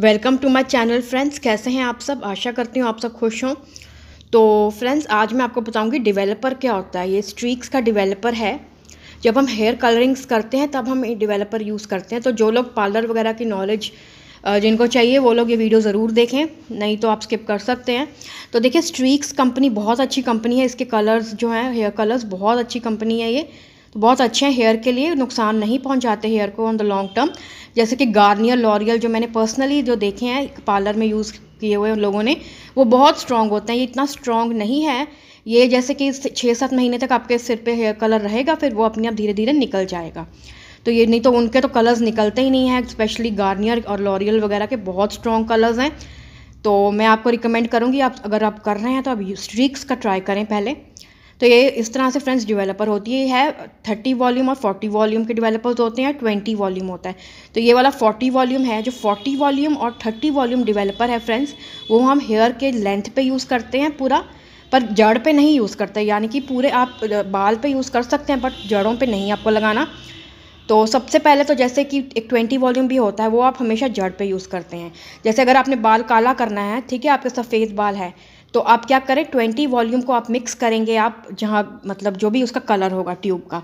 welcome to my channel friends कैसे हैं आप सब आशा करती हूँ आप सब खुश हों तो फ्रेंड्स आज मैं आपको बताऊँगी डिवेलपर क्या होता है ये स्ट्रीक्स का डिवेलपर है जब हम हेयर कलरिंग्स करते हैं तब हम ये डिवेलपर यूज़ करते हैं तो जो लोग पार्लर वगैरह की नॉलेज जिनको चाहिए वो लोग ये वीडियो ज़रूर देखें नहीं तो आप स्किप कर सकते हैं तो देखिए स्ट्रीक्स कंपनी बहुत अच्छी कंपनी है इसके कलर्स जो हैं हेयर कलर्स बहुत अच्छी कंपनी है ये तो बहुत अच्छे हैं हेयर के लिए नुकसान नहीं पहुंचाते हेयर को ऑन द लॉन्ग टर्म जैसे कि गार्नियर लॉरियल जो मैंने पर्सनली जो देखे हैं पार्लर में यूज़ किए हुए उन लोगों ने वो बहुत स्ट्रॉन्ग होते हैं ये इतना स्ट्रॉन्ग नहीं है ये जैसे कि छः सात महीने तक आपके सिर पे हेयर कलर रहेगा फिर वो अपने आप धीरे धीरे निकल जाएगा तो ये नहीं तो उनके तो कलर्स निकलते ही नहीं हैं स्पेशली गार्नियर और लॉरियल वगैरह के बहुत स्ट्रॉन्ग कलर्स हैं तो मैं आपको रिकमेंड करूँगी आप अगर आप कर रहे हैं तो आप स्ट्रीक्स का ट्राई करें पहले तो ये इस तरह से फ्रेंड्स डिवेलपर होती है थर्टी वॉल्यूम और फोर्टी वॉल्यूम के डिवेलपर्स होते हैं ट्वेंटी वॉल्यूम होता है तो ये वाला फोर्टी वॉल्यूम है जो फोर्टी वॉल्यूम और थर्टी वॉल्यूम डिवेलपर है फ्रेंड्स वो हम हेयर के लेंथ पे यूज़ करते हैं पूरा पर जड़ पे नहीं यूज़ करते यानी कि पूरे आप बाल पे यूज़ कर सकते हैं बट जड़ों पे नहीं आपको लगाना तो सबसे पहले तो जैसे कि एक ट्वेंटी वॉल्यूम भी होता है वो आप हमेशा जड़ पे यूज़ करते हैं जैसे अगर आपने बाल काला करना है ठीक है आपके सफ़ेद बाल है तो आप क्या करें ट्वेंटी वॉल्यूम को आप मिक्स करेंगे आप जहाँ मतलब जो भी उसका कलर होगा ट्यूब का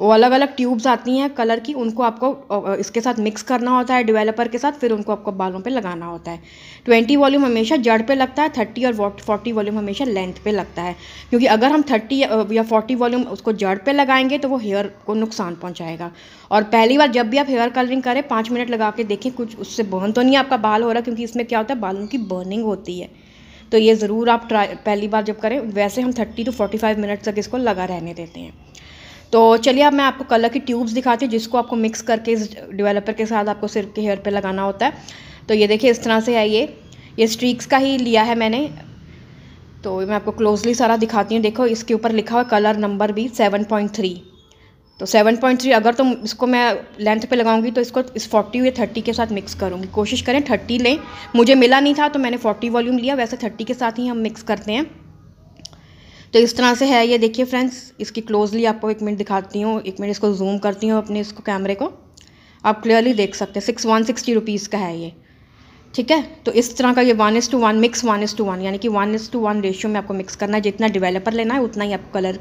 वो अलग अलग ट्यूब्स आती हैं कलर की उनको आपको इसके साथ मिक्स करना होता है डेवलपर के साथ फिर उनको आपको बालों पे लगाना होता है ट्वेंटी वॉल्यूम हमेशा जड़ पे लगता है थर्टी और फोर्टी वॉल्यूम हमेशा लेंथ पे लगता है क्योंकि अगर हम थर्टी या फोर्टी वॉल्यूम उसको जड़ पे लगाएंगे तो वो हेयर को नुकसान पहुँचाएगा और पहली बार जब भी आप हेयर कलरिंग करें पाँच मिनट लगा के देखें कुछ उससे बर्न तो नहीं आपका बाल हो रहा क्योंकि इसमें क्या होता है बालों की बर्निंग होती है तो ये ज़रूर आप ट्राई पहली बार जब करें वैसे हम thirty to forty five minute तक इसको लगा रहने देते हैं तो चलिए अब मैं आपको कलर की ट्यूब्स दिखाती हूँ जिसको आपको मिक्स करके इस डिवेलपर के साथ आपको सिर के हेयर पर लगाना होता है तो ये देखिए इस तरह से है ये ये स्ट्रीक्स का ही लिया है मैंने तो मैं आपको क्लोजली सारा दिखाती हूँ देखो इसके ऊपर लिखा हुआ कलर नंबर भी सेवन पॉइंट थ्री तो 7.3 अगर तो इसको मैं लेंथ पे लगाऊंगी तो इसको इस 40 या 30 के साथ मिक्स करूंगी कोशिश करें 30 लें मुझे मिला नहीं था तो मैंने 40 वॉल्यूम लिया वैसे 30 के साथ ही हम मिक्स करते हैं तो इस तरह से है ये देखिए फ्रेंड्स इसकी क्लोजली आपको एक मिनट दिखाती हूँ एक मिनट इसको जूम करती हूँ अपने इसको कैमरे को आप क्लियरली देख सकते हैं सिक्स वन सिक्सटी रुपीज़ का है ये ठीक है तो इस तरह का ये one is to one mix one is to one यानी कि one is to one ratio में आपको मिक्स करना है जितना डिवेलपर लेना है उतना ही आपको कलर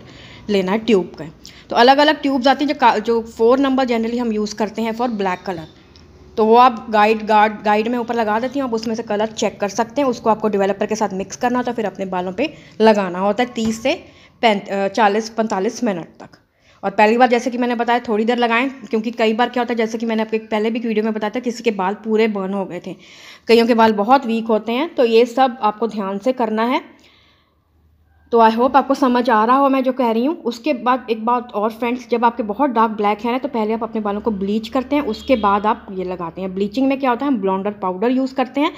लेना है ट्यूब का तो अलग अलग ट्यूब्स आती हैं जो जो फोर नंबर जनरली हम यूज़ करते हैं फॉर ब्लैक कलर तो वो आप गाइड गार्ड गाइड में ऊपर लगा देती हूँ आप उसमें से कलर चेक कर सकते हैं उसको आपको डेवलपर के साथ मिक्स करना होता है फिर अपने बालों पे लगाना होता है तीस से पैं चालीस पैंतालीस मिनट तक और पहली बार जैसे कि मैंने बताया थोड़ी देर लगाएं क्योंकि कई बार क्या होता है जैसे कि मैंने आपके पहले भी वीडियो में बताया था किसी के बाल पूरे बर्न हो गए थे कईयों के बाल बहुत वीक होते हैं तो ये सब आपको ध्यान से करना है तो आई होप आपको समझ आ रहा हो मैं जो कह रही हूँ उसके बाद एक बात और फ्रेंड्स जब आपके बहुत डार्क ब्लैक हेयर है तो पहले आप अपने बालों को ब्लीच करते हैं उसके बाद आप ये लगाते हैं ब्लीचिंग में क्या होता है हम ब्लॉन्डर पाउडर यूज़ करते हैं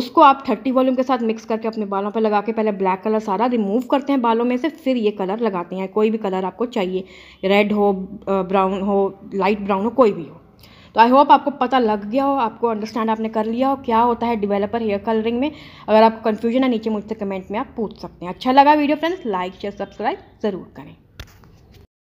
उसको आप थर्टी वॉल्यूम के साथ मिक्स करके अपने बालों पर लगा के पहले ब्लैक कलर सारा रिमूव करते हैं बालों में से फिर ये कलर लगाते हैं कोई भी कलर आपको चाहिए रेड हो ब्राउन हो लाइट ब्राउन हो कोई भी हो तो आई होप आपको पता लग गया हो आपको अंडरस्टैंड आपने कर लिया हो क्या होता है डिवेलपर हेयर कलरिंग में अगर आपको कन्फ्यूजन है नीचे मुझसे कमेंट में आप पूछ सकते हैं अच्छा लगा video friends like share subscribe ज़रूर करें